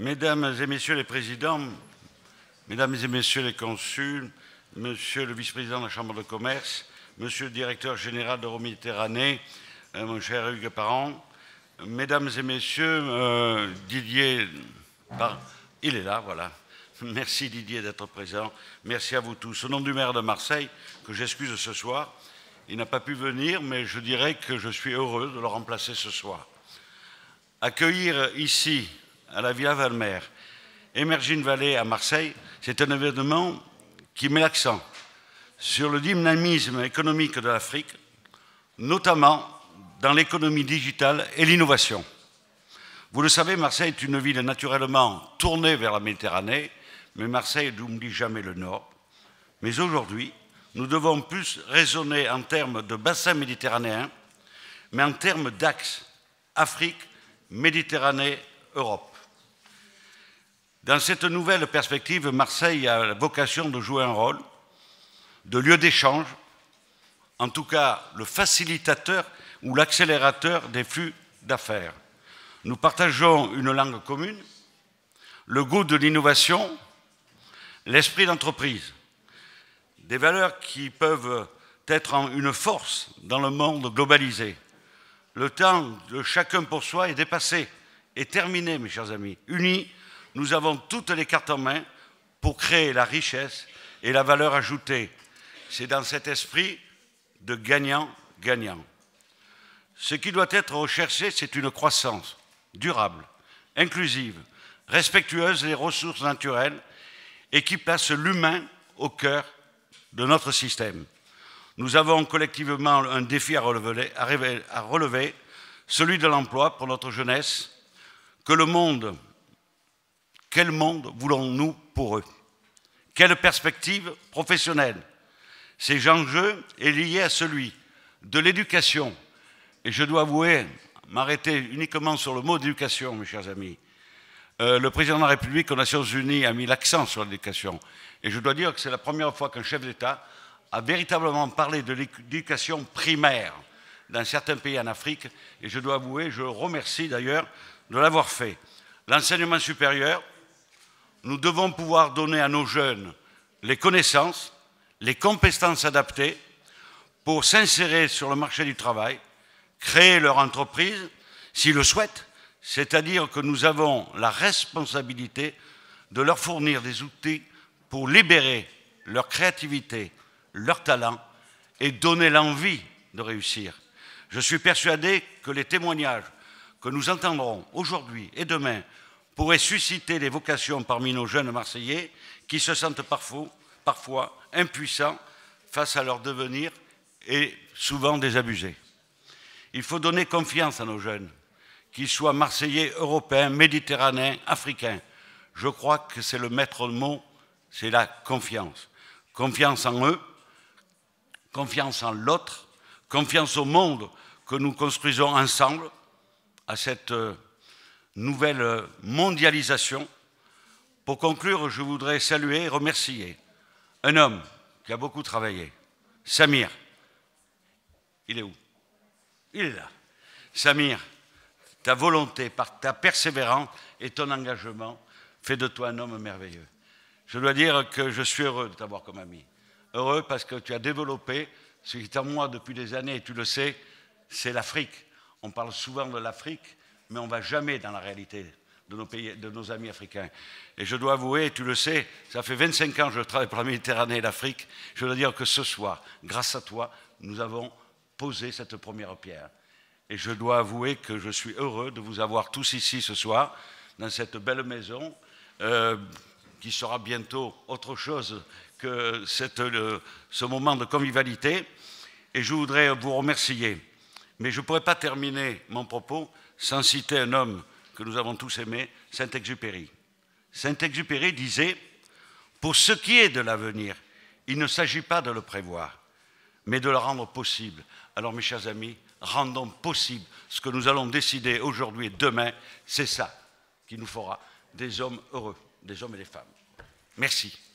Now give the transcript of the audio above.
Mesdames et Messieurs les Présidents, Mesdames et Messieurs les Consuls, Monsieur le Vice-président de la Chambre de commerce, Monsieur le Directeur général de Méditerranée, euh, mon cher Hugues Parent, Mesdames et Messieurs, euh, Didier, il est là, voilà. Merci Didier d'être présent. Merci à vous tous. Au nom du maire de Marseille, que j'excuse ce soir, il n'a pas pu venir, mais je dirais que je suis heureux de le remplacer ce soir. Accueillir ici à la Villa Valmer, Emerging Valley à Marseille, c'est un événement qui met l'accent sur le dynamisme économique de l'Afrique, notamment dans l'économie digitale et l'innovation. Vous le savez, Marseille est une ville naturellement tournée vers la Méditerranée, mais Marseille n'oublie jamais le Nord. Mais aujourd'hui, nous devons plus raisonner en termes de bassin méditerranéen, mais en termes d'axe Afrique, Méditerranée, Europe. Dans cette nouvelle perspective, Marseille a la vocation de jouer un rôle de lieu d'échange, en tout cas le facilitateur ou l'accélérateur des flux d'affaires. Nous partageons une langue commune, le goût de l'innovation, l'esprit d'entreprise, des valeurs qui peuvent être une force dans le monde globalisé. Le temps de chacun pour soi est dépassé, est terminé, mes chers amis. Unis, nous avons toutes les cartes en main pour créer la richesse et la valeur ajoutée. C'est dans cet esprit de gagnant-gagnant. Ce qui doit être recherché, c'est une croissance durable, inclusive, respectueuse des ressources naturelles et qui place l'humain au cœur de notre système. Nous avons collectivement un défi à relever, celui de l'emploi pour notre jeunesse, que le monde quel monde voulons-nous pour eux Quelle perspective professionnelle Ces enjeux est lié à celui de l'éducation. Et je dois avouer, m'arrêter uniquement sur le mot d'éducation, mes chers amis. Euh, le président de la République aux Nations Unies a mis l'accent sur l'éducation. Et je dois dire que c'est la première fois qu'un chef d'État a véritablement parlé de l'éducation primaire dans certains pays en Afrique. Et je dois avouer, je remercie d'ailleurs de l'avoir fait. L'enseignement supérieur, nous devons pouvoir donner à nos jeunes les connaissances, les compétences adaptées pour s'insérer sur le marché du travail, créer leur entreprise s'ils le souhaitent, c'est-à-dire que nous avons la responsabilité de leur fournir des outils pour libérer leur créativité, leur talent et donner l'envie de réussir. Je suis persuadé que les témoignages que nous entendrons aujourd'hui et demain pourrait susciter les vocations parmi nos jeunes Marseillais qui se sentent parfois, parfois impuissants face à leur devenir et souvent désabusés. Il faut donner confiance à nos jeunes, qu'ils soient marseillais, européens, méditerranéens, africains. Je crois que c'est le maître mot, c'est la confiance. Confiance en eux, confiance en l'autre, confiance au monde que nous construisons ensemble à cette euh, nouvelle mondialisation. Pour conclure, je voudrais saluer et remercier un homme qui a beaucoup travaillé, Samir. Il est où Il est là. Samir, ta volonté, par ta persévérance et ton engagement fait de toi un homme merveilleux. Je dois dire que je suis heureux de t'avoir comme ami. Heureux parce que tu as développé ce qui est en moi depuis des années, et tu le sais, c'est l'Afrique. On parle souvent de l'Afrique, mais on ne va jamais dans la réalité de nos, amis africains. Et je dois avouer, tu le sais, ça fait 25 ans que je travaille pour la Méditerranée et l'Afrique, je dois dire que ce soir, grâce à toi, nous avons posé cette première pierre. Et je dois avouer que je suis heureux de vous avoir tous ici ce soir, dans cette belle maison, euh, qui sera bientôt autre chose que ce moment de convivialité. Et je voudrais vous remercier. Mais je ne pourrais pas terminer mon propos sans citer un homme que nous avons tous aimé, Saint-Exupéry. Saint-Exupéry disait Pour ce qui est de l'avenir, il ne s'agit pas de le prévoir, mais de le rendre possible. Alors, mes chers amis, rendons possible ce que nous allons décider aujourd'hui et demain. C'est ça qui nous fera des hommes heureux, des hommes et des femmes. Merci.